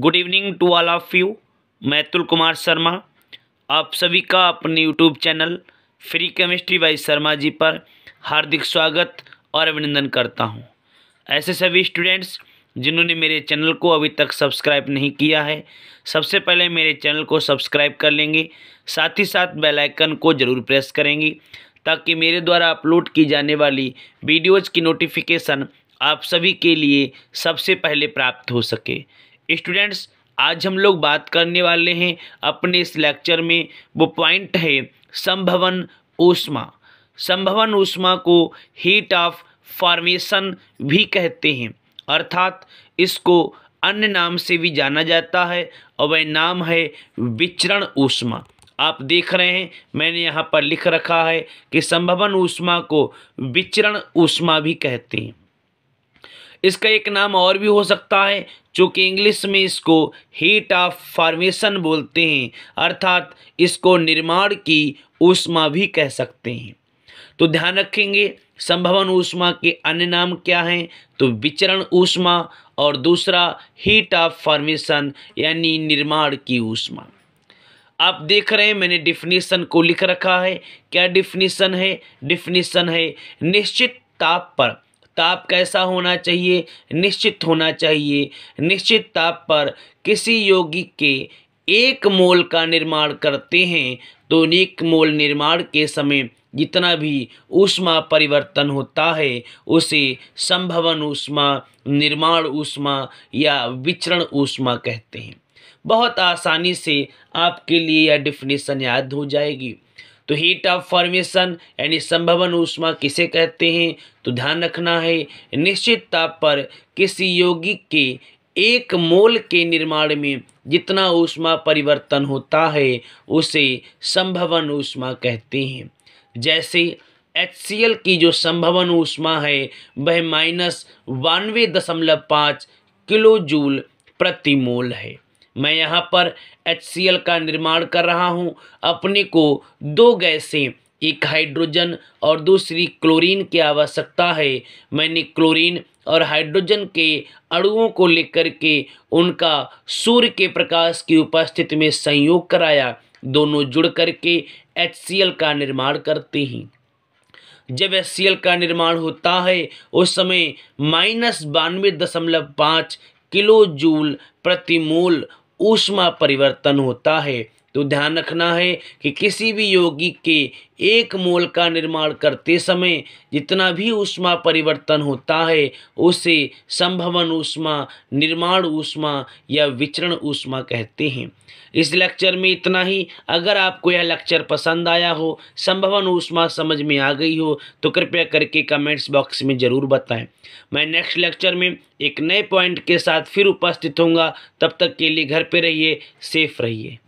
Good evening to all of you मैं अतुल कुमार शर्मा आप सभी का अपने YouTube channel free chemistry by Sharma ji पर हार्दिक स्वागत और अभिनंदन करता हूं। ऐसे सभी स्टूडेंट्स जिन्होंने मेरे चैनल को अभी तक सब्सक्राइब नहीं किया है सबसे पहले मेरे चैनल को सब्सक्राइब कर लेंगे साथ ही साथ बेल आइकन को ज़रूर प्रेस करेंगे ताकि मेरे द्वारा अपलोड की जाने वाली वीडियोज़ की नोटिफिकेशन आप सभी के लिए सबसे पहले प्राप्त हो सके स्टूडेंट्स आज हम लोग बात करने वाले हैं अपने इस लेक्चर में वो पॉइंट है संभवन ऊष्मा संभवन ऊष्मा को हीट ऑफ फॉर्मेशन भी कहते हैं अर्थात इसको अन्य नाम से भी जाना जाता है और वह नाम है विचरण ऊष्मा आप देख रहे हैं मैंने यहाँ पर लिख रखा है कि संभवन ऊष्मा को विचरण ऊष्मा भी कहते हैं इसका एक नाम और भी हो सकता है चूँकि इंग्लिश में इसको हीट ऑफ फॉर्मेशन बोलते हैं अर्थात इसको निर्माण की ऊष्मा भी कह सकते हैं तो ध्यान रखेंगे संभवन ऊष्मा के अन्य नाम क्या हैं तो विचरण ऊष्मा और दूसरा हीट ऑफ फॉर्मेशन यानी निर्माण की ऊष्मा आप देख रहे हैं मैंने डिफिनेशन को लिख रखा है क्या डिफिनेशन है डिफिनेशन है निश्चित ताप पर ताप कैसा होना चाहिए निश्चित होना चाहिए निश्चित ताप पर किसी यौगिक के एक मोल का निर्माण करते हैं तो एक मोल निर्माण के समय जितना भी ऊष्मा परिवर्तन होता है उसे संभवन ऊष्मा निर्माण ऊष्मा या विचरण ऊष्मा कहते हैं बहुत आसानी से आपके लिए यह डिफिनेशन याद हो जाएगी तो हीट ऑफ फॉर्मेशन यानी संभवन ऊष्मा किसे कहते हैं तो ध्यान रखना है निश्चित ताप पर किसी यौगिक के एक मोल के निर्माण में जितना ऊष्मा परिवर्तन होता है उसे संभवन ऊष्मा कहते हैं जैसे एच की जो संभवन ऊष्मा है वह माइनस बानवे दशमलव पाँच किलो जूल प्रति मोल है मैं यहाँ पर एच का निर्माण कर रहा हूँ अपने को दो गैसें एक हाइड्रोजन और दूसरी क्लोरीन की आवश्यकता है मैंने क्लोरीन और हाइड्रोजन के अणुओं को लेकर के उनका सूर्य के प्रकाश की उपस्थिति में संयोग कराया दोनों जुड़ करके एच का निर्माण करते हैं जब एस का निर्माण होता है उस समय माइनस बानवे दशमलव पाँच किलो जूल प्रति मोल ऊष्मा परिवर्तन होता है तो ध्यान रखना है कि किसी भी योगी के एक मोल का निर्माण करते समय जितना भी ऊष्मा परिवर्तन होता है उसे संभवन ऊष्मा निर्माण ऊष्मा या विचरण ऊष्मा कहते हैं इस लेक्चर में इतना ही अगर आपको यह लेक्चर पसंद आया हो संभवन ऊष्मा समझ में आ गई हो तो कृपया करके कमेंट्स बॉक्स में ज़रूर बताएं मैं नेक्स्ट लेक्चर में एक नए पॉइंट के साथ फिर उपस्थित होंगे तब तक के लिए घर पर रहिए सेफ रहिए